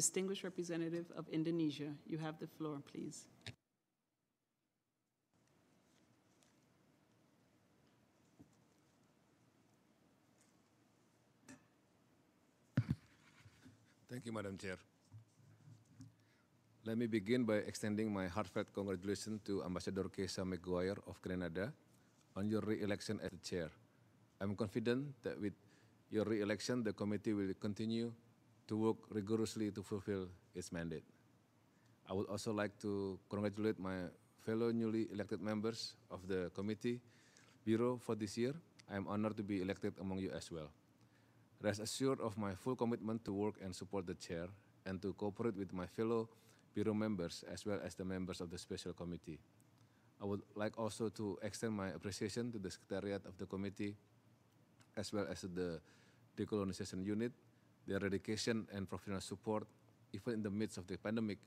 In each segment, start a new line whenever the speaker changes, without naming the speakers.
Distinguished Representative of Indonesia, you have the floor, please. Thank you, Madam Chair. Let me begin by extending my heartfelt congratulations to Ambassador Kesa McGuire of Grenada on your re-election as the chair. I'm confident that with your re-election, the committee will continue to work rigorously to fulfill its mandate. I would also like to congratulate my fellow newly elected members of the committee bureau for this year. I am honored to be elected among you as well. Rest assured of my full commitment to work and support the chair and to cooperate with my fellow bureau members as well as the members of the special committee. I would like also to extend my appreciation to the secretariat of the committee as well as the decolonization unit their dedication and professional support, even in the midst of the pandemic,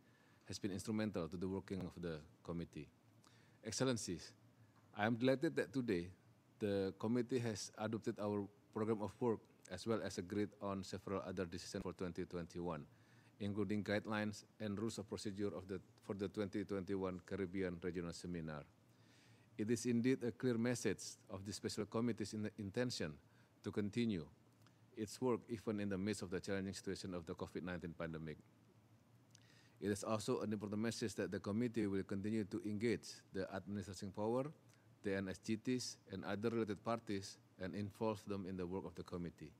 has been instrumental to the working of the committee. Excellencies, I am delighted that today the committee has adopted our program of work as well as agreed on several other decisions for 2021, including guidelines and rules of procedure of the, for the 2021 Caribbean Regional Seminar. It is indeed a clear message of the Special Committee's in intention to continue its work even in the midst of the challenging situation of the COVID-19 pandemic. It is also an important message that the committee will continue to engage the administrative power, the NSGTs, and other related parties and involve them in the work of the committee.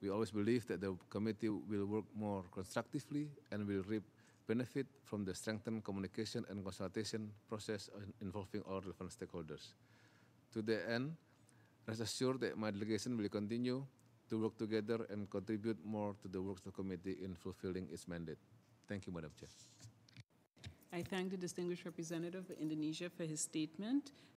We always believe that the committee will work more constructively and will reap benefit from the strengthened communication and consultation process involving all relevant stakeholders. To the end, rest assured that my delegation will continue to work together and contribute more to the works of the committee in fulfilling its mandate. Thank you, Madam Chair. I thank the distinguished representative of Indonesia for his statement.